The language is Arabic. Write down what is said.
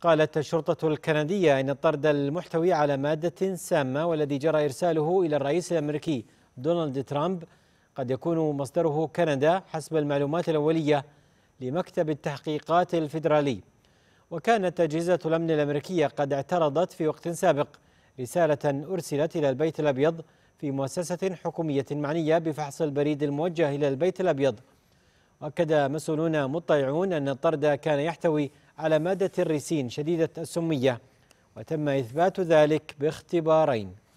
قالت الشرطة الكندية أن الطرد المحتوي على مادة سامة والذي جرى إرساله إلى الرئيس الأمريكي دونالد ترامب قد يكون مصدره كندا حسب المعلومات الأولية لمكتب التحقيقات الفيدرالي وكانت أجهزة الأمن الأمريكية قد اعترضت في وقت سابق رسالة أرسلت إلى البيت الأبيض في مؤسسة حكومية معنية بفحص البريد الموجه إلى البيت الأبيض أكد مسؤولون مطلعون أن الطرد كان يحتوي على مادة الريسين شديدة السمية وتم إثبات ذلك باختبارين